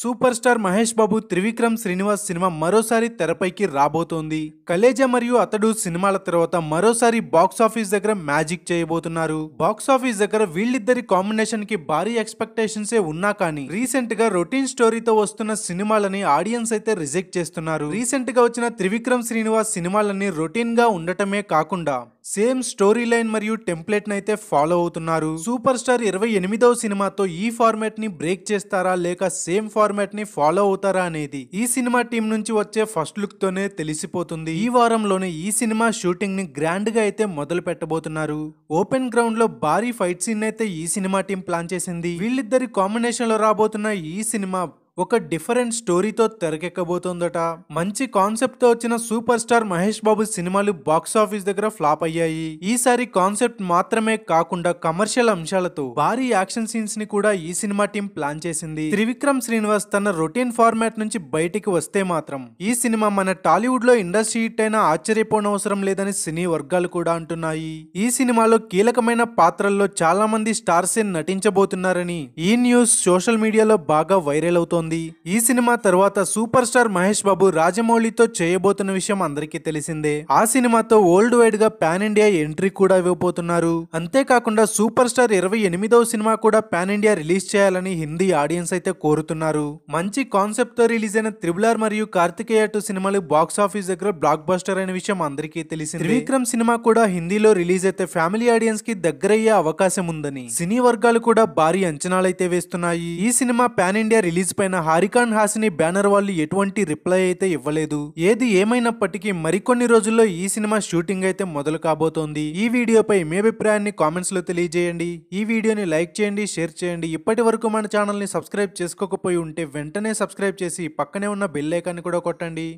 super star Mahesh Babu Trivikram Srinivas cinema మరోసారి తెరపైకి రాబోతోంది కలేజా మరియు అతడు సినిమాల తర్వాత మరోసారి బాక్సాఫీస్ దగ్గర మ్యాజిక్ చేయబోతున్నారు బాక్సాఫీస్ దగ్గర వీళ్ళిద్దరి కాంబినేషన్ కి భారీ ఎక్స్పెక్టేషన్స్ ఉన్నా కానీ రీసెంట్ గా రొటీన్ స్టోరీతో వస్తున్న సినిమాలని ఆడియన్స్ అయితే రిజెక్ట్ చేస్తున్నారు రీసెంట్ గా వచ్చిన త్రివిక్రమ్ శ్రీనివాస్ సినిమాలన్నీ రొటీన్ గా ఉండటమే కాకుండా సేమ్ స్టోరీ లైన్ మరియు టెంప్లెట్ అయితే ఫాలో అవుతున్నారు సూపర్ స్టార్ ఇరవై ఎనిమిదవ సినిమాతో ఈ ఫార్మాట్ ని బ్రేక్ చేస్తారా లేక సేమ్ ఫార్మాట్ ని ఫాలో అవుతారా అనేది ఈ సినిమా టీం నుంచి వచ్చే ఫస్ట్ లుక్ తోనే తెలిసిపోతుంది ఈ వారంలోనే ఈ సినిమా షూటింగ్ ని గ్రాండ్ గా అయితే మొదలు పెట్టబోతున్నారు ఓపెన్ గ్రౌండ్ లో భారీ ఫైట్ సీన్ అయితే ఈ సినిమా టీం ప్లాన్ చేసింది వీళ్ళిద్దరి కాంబినేషన్ లో రాబోతున్న ఈ సినిమా ఒక డిఫరెంట్ స్టోరీతో తెరకెక్కబోతోందట మంచి కాన్సెప్ట్ తో వచ్చిన సూపర్ స్టార్ మహేష్ బాబు సినిమాలు బాక్స్ ఆఫీస్ దగ్గర ఫ్లాప్ అయ్యాయి ఈసారి కాన్సెప్ట్ మాత్రమే కాకుండా కమర్షియల్ అంశాలతో భారీ యాక్షన్ సీన్స్ ని కూడా ఈ సినిమా టీం ప్లాన్ చేసింది త్రివిక్రమ్ శ్రీనివాస్ తన రొటీన్ ఫార్మాట్ నుంచి బయటికి వస్తే మాత్రం ఈ సినిమా మన టాలీవుడ్ లో ఇండస్ట్రీ హిట్ అయినా ఆశ్చర్యపోనవసరం లేదని సినీ వర్గాలు కూడా అంటున్నాయి ఈ సినిమాలో కీలకమైన పాత్రల్లో చాలా మంది స్టార్స్ నటించబోతున్నారని ఈ న్యూస్ సోషల్ మీడియాలో బాగా వైరల్ అవుతోంది ఉంది ఈ సినిమా తర్వాత సూపర్ స్టార్ మహేష్ బాబు రాజమౌళితో చేయబోతున్న విషయం అందరికీ తెలిసిందే ఆ సినిమాతో వరల్డ్ వైడ్ గా పాన్ ఇండియా ఎంట్రీ కూడా ఇవ్వబోతున్నారు అంతేకాకుండా సూపర్ స్టార్ ఇరవై ఎనిమిదవ సినిమా కూడా పాన్ ఇండియా రిలీజ్ చేయాలని హిందీ ఆడియన్స్ అయితే కోరుతున్నారు మంచి కాన్సెప్ట్ తో రిలీజ్ అయిన త్రిబులార్ మరియు కార్తికేయ టూ సినిమాలు బాక్స్ ఆఫీస్ దగ్గర బ్లాక్ బస్టర్ అనే విషయం అందరికీ తెలిసింది త్రివిక్రమ్ సినిమా కూడా హిందీలో రిలీజ్ అయితే ఫ్యామిలీ ఆడియన్స్ కి దగ్గరయ్యే అవకాశం ఉందని సినీ వర్గాలు కూడా భారీ అంచనాలైతే వేస్తున్నాయి ఈ సినిమా పాన్ ఇండియా రిలీజ్ పైన ఆయన హారికాన్ హాసిని బ్యానర్ వాళ్ళు ఎటువంటి రిప్లై అయితే ఇవ్వలేదు ఏది ఏమైనప్పటికీ మరికొన్ని రోజుల్లో ఈ సినిమా షూటింగ్ అయితే మొదలు కాబోతోంది ఈ వీడియోపై మీ అభిప్రాయాన్ని కామెంట్స్ లో తెలియజేయండి ఈ వీడియోని లైక్ చేయండి షేర్ చేయండి ఇప్పటి వరకు మన ఛానల్ని సబ్స్క్రైబ్ చేసుకోకపోయి ఉంటే వెంటనే సబ్స్క్రైబ్ చేసి పక్కనే ఉన్న బెల్లైకాన్ని కూడా కొట్టండి